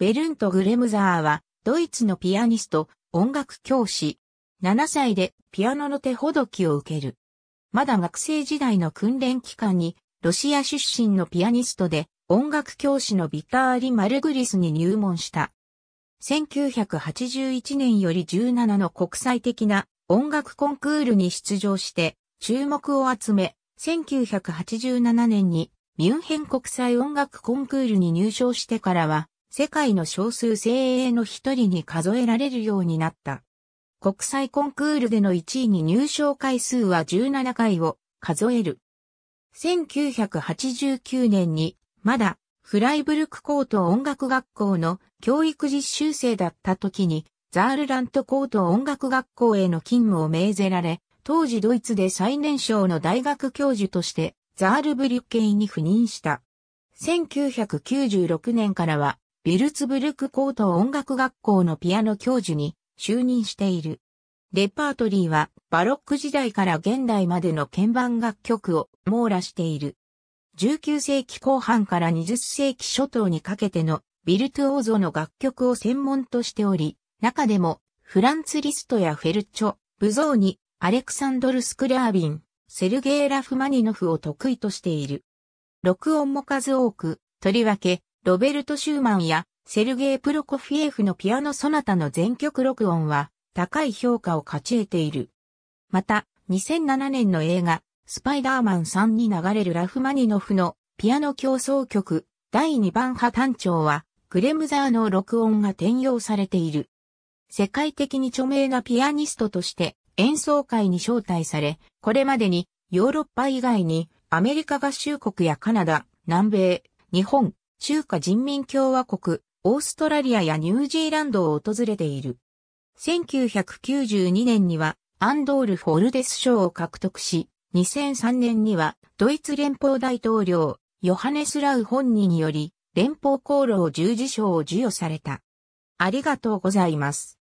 ベルント・グレムザーは、ドイツのピアニスト、音楽教師。7歳でピアノの手ほどきを受ける。まだ学生時代の訓練期間に、ロシア出身のピアニストで、音楽教師のビターリ・マルグリスに入門した。1981年より17の国際的な音楽コンクールに出場して、注目を集め、1987年にミュンヘン国際音楽コンクールに入賞してからは、世界の少数精鋭の一人に数えられるようになった。国際コンクールでの1位に入賞回数は17回を数える。1989年に、まだ、フライブルクコート音楽学校の教育実習生だった時に、ザールラントコート音楽学校への勤務を命ぜられ、当時ドイツで最年少の大学教授として、ザールブリュッケイに赴任した。1996年からは、ビルツブルク高等音楽学校のピアノ教授に就任している。レパートリーはバロック時代から現代までの鍵盤楽曲を網羅している。19世紀後半から20世紀初頭にかけてのビルトゥオーゾの楽曲を専門としており、中でもフランツ・リストやフェルチョ、ブゾーニ、アレクサンドル・スクラービン、セルゲイ・ラフマニノフを得意としている。録音も数多く、とりわけロベルト・シューマンやセルゲイ・プロコフィエフのピアノ・ソナタの全曲録音は高い評価を勝ち得ている。また、2007年の映画、スパイダーマン3に流れるラフマニノフのピアノ競争曲第2番派単調はグレムザーの録音が転用されている。世界的に著名なピアニストとして演奏会に招待され、これまでにヨーロッパ以外にアメリカ合衆国やカナダ、南米、日本、中華人民共和国、オーストラリアやニュージーランドを訪れている。1992年にはアンドール・フォルデス賞を獲得し、2003年にはドイツ連邦大統領、ヨハネス・ラウ本人により連邦功労十字賞を授与された。ありがとうございます。